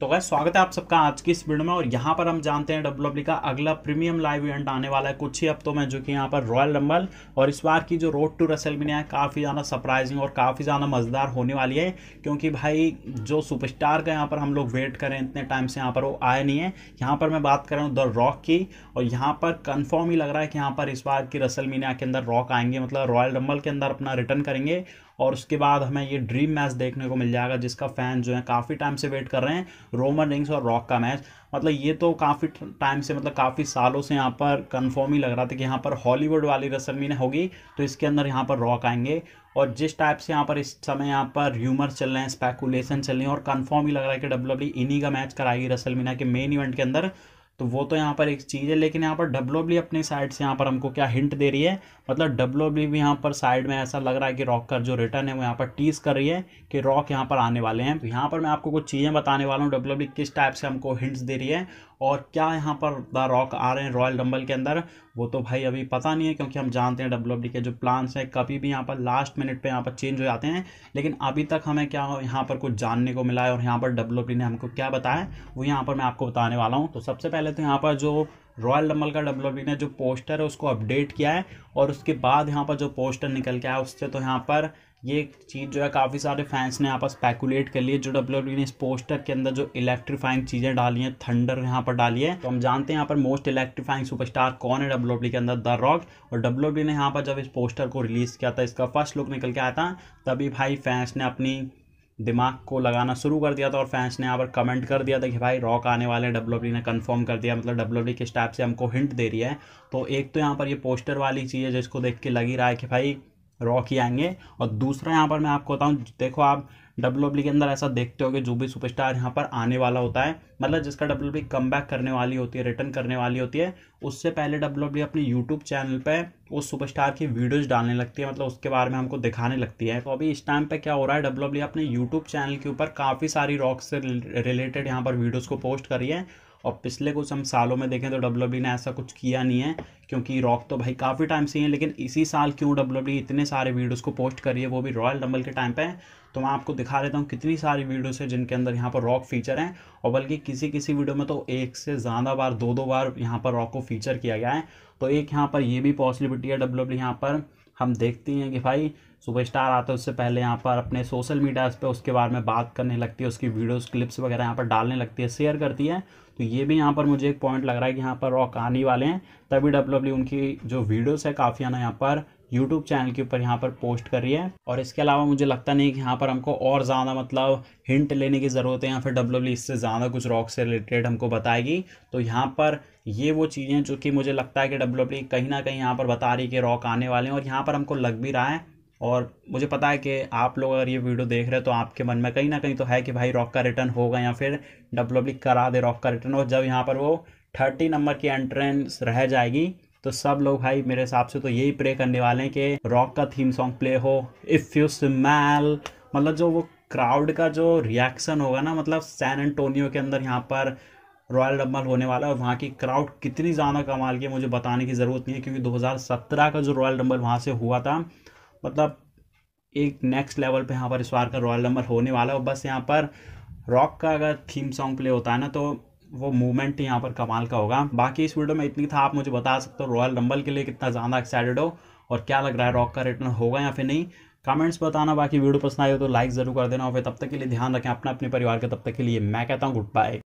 तो गाय स्वागत है आप सबका आज की इस वीडियो में और यहाँ पर हम जानते हैं डब्ल्यू का अगला प्रीमियम लाइव इवेंट आने वाला है कुछ ही हफ्तों में जो कि यहाँ पर रॉयल रंबल और इस बार की जो रोड टू रसलमिनिया है काफ़ी ज़्यादा सरप्राइजिंग और काफ़ी ज़्यादा मज़ेदार होने वाली है क्योंकि भाई जो सुपरस्टार का यहाँ पर हम लोग वेट करें इतने टाइम से यहाँ पर वो आए नहीं है यहाँ पर मैं बात कर रहा हूँ द रॉक की और यहाँ पर कन्फर्म ही लग रहा है कि यहाँ पर इस बार की रसल के अंदर रॉक आएंगे मतलब रॉयल रंबल के अंदर अपना रिटर्न करेंगे और उसके बाद हमें ये ड्रीम मैच देखने को मिल जाएगा जिसका फैन जो है काफ़ी टाइम से वेट कर रहे हैं रोमन रिंग्स और रॉक का मैच मतलब ये तो काफ़ी टाइम से मतलब काफ़ी सालों से यहाँ पर कन्फर्म ही लग रहा था कि यहाँ पर हॉलीवुड वाली रसलमीना होगी तो इसके अंदर यहाँ पर रॉक आएंगे और जिस टाइप से यहाँ पर इस समय यहाँ पर र्यूमर चल रहे हैं स्पेकुलेशन चल रहे हैं और कन्फर्म ही लग रहा है कि डब्ल्यू इन्हीं e का मैच कराएगी रसलमीना के मेन इवेंट के अंदर तो वो तो यहाँ पर एक चीज़ है लेकिन यहाँ पर डब्लो भी अपनी साइड से यहाँ पर हमको क्या हिंट दे रही है मतलब डब्लो भी यहाँ पर साइड में ऐसा लग रहा है कि रॉक का जो रिटर्न है वो यहाँ पर टीस कर रही है कि रॉक यहाँ पर आने वाले हैं तो यहाँ पर मैं आपको कुछ चीज़ें बताने वाला हूँ डब्लो किस टाइप से हमको हिंट्स दे रही है और क्या यहाँ पर द रॉक आ रहे हैं रॉयल डम्बल के अंदर वो तो भाई अभी पता नहीं है क्योंकि हम जानते हैं डब्ल्यू के जो प्लान्स हैं कभी भी यहाँ पर लास्ट मिनट पे यहाँ पर चेंज हो जाते हैं लेकिन अभी तक हमें क्या यहाँ पर कुछ जानने को मिला है और यहाँ पर डब्ल्यू ने हमको क्या बताया वो यहाँ पर मैं आपको बताने वाला हूँ तो सबसे पहले लेते हैं यहाँ पर जो रॉयल रंबल का डब्ल्यू e ने जो पोस्टर है उसको अपडेट किया है और उसके बाद यहाँ पर जो पोस्टर निकल के आया उससे तो यहाँ पर ये चीज़ जो है काफ़ी सारे फैंस ने यहाँ पर स्पेकुलेट कर लिए जो डब्ल्यू e ने इस पोस्टर के अंदर जो इलेक्ट्रीफाइंग चीज़ें डाली हैं थंडर यहाँ पर डाली है तो हम जानते हैं यहाँ पर मोस्ट इलेक्ट्रीफाइंग सुपरस्टार कौन है डब्ल्यू e के अंदर द रॉक और डब्ल्यू ने यहाँ पर जब इस पोस्टर को रिलीज़ किया था इसका फर्स्ट लुक निकल के आया था तभी भाई फैंस ने अपनी दिमाग को लगाना शुरू कर दिया था और फैंस ने यहाँ पर कमेंट कर दिया था कि भाई रॉक आने वाले हैं डब्ल्यू ने कंफर्म कर दिया मतलब डब्ल्यू के स्टाफ से हमको हिंट दे रही है तो एक तो यहाँ पर ये पोस्टर वाली चीज़ है जिसको देख के लग ही रहा है कि भाई रॉक ही आएंगे और दूसरा यहाँ पर मैं आपको बताऊँ देखो आप डब्ल्यू के अंदर ऐसा देखते हो जो भी सुपरस्टार यहाँ पर आने वाला होता है मतलब जिसका डब्ल्यू कम बैक करने वाली होती है रिटर्न करने वाली होती है उससे पहले डब्ल्यू अपने यूट्यूब चैनल पर उस सुपरस्टार की वीडियोज़ डालने लगती है मतलब उसके बारे में हमको दिखाने लगती है तो अभी इस टाइम पे क्या हो रहा है डब्ल्यू अपने यूट्यूब चैनल के ऊपर काफ़ी सारी रॉक से रिलेटेड यहाँ पर वीडियोज़ को पोस्ट करी है और पिछले कुछ हम सालों में देखें तो डब्ल्यू ने ऐसा कुछ किया नहीं है क्योंकि रॉक तो भाई काफ़ी टाइम से ही है लेकिन इसी साल क्यों डब्ल्यू इतने सारे वीडियोज़ को पोस्ट करी है वो भी रॉयल डम्बल के टाइम है तो मैं आपको दिखा देता हूँ कितनी सारी वीडियोस है जिनके अंदर यहाँ पर रॉक फीचर हैं और बल्कि किसी किसी वीडियो में तो एक से ज़्यादा बार दो दो बार यहाँ पर रॉक को फीचर किया गया है तो एक यहाँ पर ये भी पॉसिबिलिटी है डब्ल्यू e यहाँ पर हम देखते हैं कि भाई सुपरस्टार आता है उससे पहले यहाँ पर अपने सोशल मीडियाज़ पे उसके बारे में बात करने लगती है उसकी वीडियोस क्लिप्स वगैरह यहाँ पर डालने लगती है शेयर करती है तो ये भी यहाँ पर मुझे एक पॉइंट लग रहा है कि यहाँ पर रॉक आने वाले हैं तभी डब्ल्यू e उनकी जो वीडियोस है काफ़ी आना यहाँ पर यूट्यूब चैनल के ऊपर यहाँ पर पोस्ट कर रही है और इसके अलावा मुझे लगता नहीं कि यहाँ पर हमको और ज़्यादा मतलब हिंट लेने की ज़रूरत है या फिर डब्ल्यू e इससे ज़्यादा कुछ रॉक से रिलेटेड हमको बताएगी तो यहाँ पर ये वो चीज़ें जो कि मुझे लगता है कि डब्ल्यू e कहीं ना कहीं यहाँ पर बता रही है कि रॉक आने वाले हैं और यहाँ पर हमको लग भी रहा है और मुझे पता है कि आप लोग अगर ये वीडियो देख रहे हो तो आपके मन में कहीं ना कहीं तो है कि भाई रॉक का रिटर्न होगा या फिर डब्ल्यू e करा दे रॉक का रिटर्न और जब यहाँ पर वो थर्टी नंबर की एंट्रेंस रह जाएगी तो सब लोग भाई मेरे हिसाब से तो यही प्रे करने वाले हैं कि रॉक का थीम सॉन्ग प्ले हो इफ़ यू स्मैल मतलब जो वो क्राउड का जो रिएक्शन होगा ना मतलब सैन एंटोनियो के अंदर यहाँ पर रॉयल डम्बल होने वाला है वहाँ की क्राउड कितनी ज़्यादा कमाल की मुझे बताने की ज़रूरत नहीं है क्योंकि 2017 का जो रॉयल डम्बल वहाँ से हुआ था मतलब एक नेक्स्ट लेवल पे यहाँ पर इस बार का रॉयल डम्बल होने वाला है और बस यहाँ पर रॉक का अगर थीम सॉन्ग प्ले होता है ना तो वो मूवमेंट यहाँ पर कमाल का होगा बाकी इस वीडियो में इतनी था आप मुझे बता सकते हो रॉयल रंबल के लिए कितना ज़्यादा एक्साइटेड हो और क्या लग रहा है रॉक का रिटर्न होगा या फिर नहीं कमेंट्स बताना बाकी वीडियो पसंद आए तो लाइक ज़रूर कर देना और फिर तब तक के लिए ध्यान रखें अपना अपने परिवार के तब तक के लिए मैं कहता हूँ गुड बाय